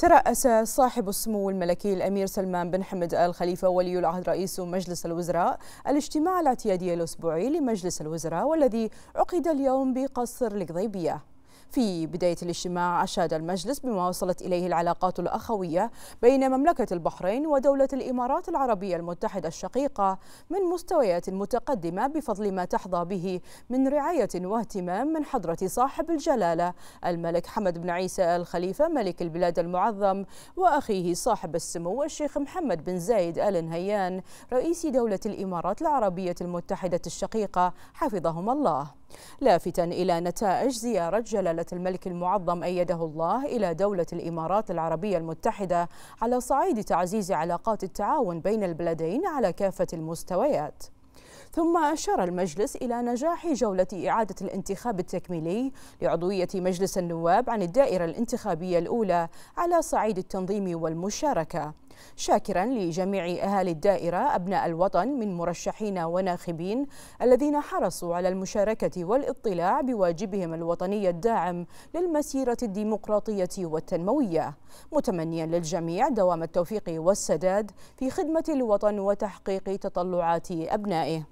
ترأس صاحب السمو الملكي الأمير سلمان بن حمد آل خليفة ولي العهد رئيس مجلس الوزراء الاجتماع الاعتيادي الأسبوعي لمجلس الوزراء والذي عقد اليوم بقصر القضيبية في بداية الاجتماع أشاد المجلس بما وصلت إليه العلاقات الأخوية بين مملكة البحرين ودولة الإمارات العربية المتحدة الشقيقة من مستويات متقدمة بفضل ما تحظى به من رعاية واهتمام من حضرة صاحب الجلالة الملك حمد بن عيسى الخليفة ملك البلاد المعظم وأخيه صاحب السمو الشيخ محمد بن زايد آل نهيان رئيس دولة الإمارات العربية المتحدة الشقيقة حفظهما الله لافتا إلى نتائج زيارة جلالة جلالة الملك المعظم أيده الله إلى دولة الإمارات العربية المتحدة على صعيد تعزيز علاقات التعاون بين البلدين على كافة المستويات ثم أشار المجلس إلى نجاح جولة إعادة الانتخاب التكميلي لعضوية مجلس النواب عن الدائرة الانتخابية الأولى على صعيد التنظيم والمشاركة شاكرا لجميع أهالي الدائرة أبناء الوطن من مرشحين وناخبين الذين حرصوا على المشاركة والاطلاع بواجبهم الوطني الداعم للمسيرة الديمقراطية والتنموية متمنيا للجميع دوام التوفيق والسداد في خدمة الوطن وتحقيق تطلعات أبنائه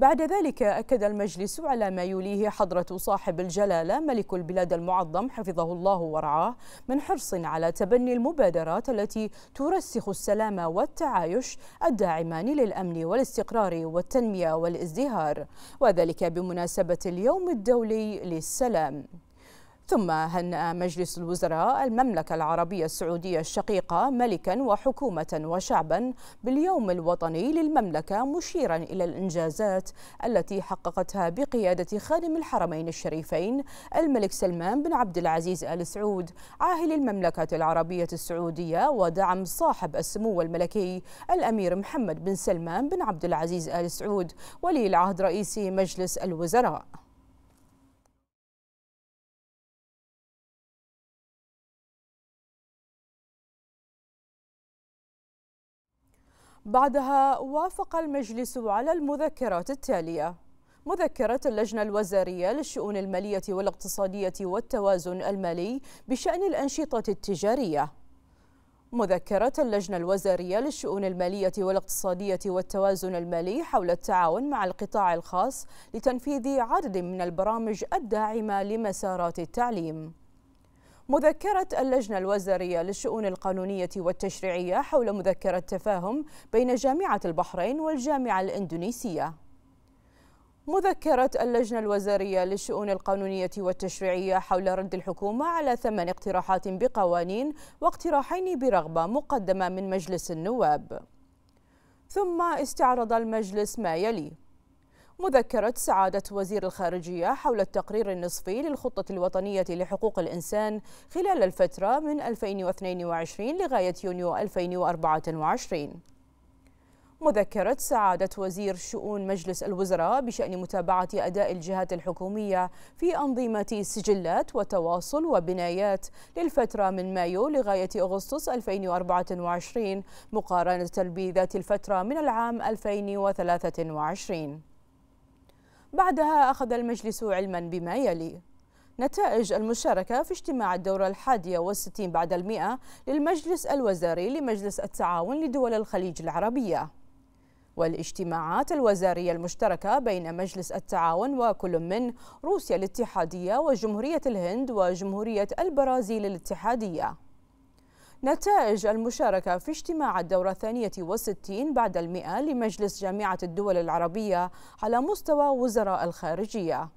بعد ذلك أكد المجلس على ما يليه حضرة صاحب الجلالة ملك البلاد المعظم حفظه الله ورعاه من حرص على تبني المبادرات التي ترسخ السلام والتعايش الداعمان للأمن والاستقرار والتنمية والازدهار وذلك بمناسبة اليوم الدولي للسلام ثم هنأ مجلس الوزراء المملكة العربية السعودية الشقيقة ملكا وحكومة وشعبا باليوم الوطني للمملكة مشيرا إلى الإنجازات التي حققتها بقيادة خادم الحرمين الشريفين الملك سلمان بن عبد العزيز آل سعود عاهل المملكة العربية السعودية ودعم صاحب السمو الملكي الأمير محمد بن سلمان بن عبد العزيز آل سعود ولي العهد رئيس مجلس الوزراء بعدها وافق المجلس على المذكرات التالية مذكرة اللجنة الوزارية للشؤون المالية والاقتصادية والتوازن المالي بشأن الأنشطة التجارية مذكرة اللجنة الوزارية للشؤون المالية والاقتصادية والتوازن المالي حول التعاون مع القطاع الخاص لتنفيذ عدد من البرامج الداعمة لمسارات التعليم مذكرة اللجنة الوزارية للشؤون القانونية والتشريعية حول مذكرة تفاهم بين جامعة البحرين والجامعة الإندونيسية مذكرة اللجنة الوزارية للشؤون القانونية والتشريعية حول رد الحكومة على ثمان اقتراحات بقوانين واقتراحين برغبة مقدمة من مجلس النواب ثم استعرض المجلس ما يلي مذكرة سعادة وزير الخارجية حول التقرير النصفي للخطة الوطنية لحقوق الإنسان خلال الفترة من 2022 لغاية يونيو 2024 مذكرة سعادة وزير شؤون مجلس الوزراء بشأن متابعة أداء الجهات الحكومية في أنظمة سجلات وتواصل وبنايات للفترة من مايو لغاية أغسطس 2024 مقارنة بذات الفترة من العام 2023 بعدها أخذ المجلس علما بما يلي نتائج المشاركة في اجتماع الدورة الحادية والستين بعد المئة للمجلس الوزاري لمجلس التعاون لدول الخليج العربية والاجتماعات الوزارية المشتركة بين مجلس التعاون وكل من روسيا الاتحادية وجمهورية الهند وجمهورية البرازيل الاتحادية نتائج المشاركة في اجتماع الدورة الثانية والستين بعد المئة لمجلس جامعة الدول العربية على مستوى وزراء الخارجية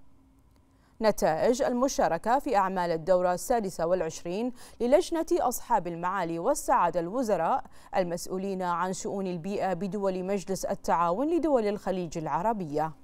نتائج المشاركة في أعمال الدورة السادسة والعشرين للجنة أصحاب المعالي والسعادة الوزراء المسؤولين عن شؤون البيئة بدول مجلس التعاون لدول الخليج العربية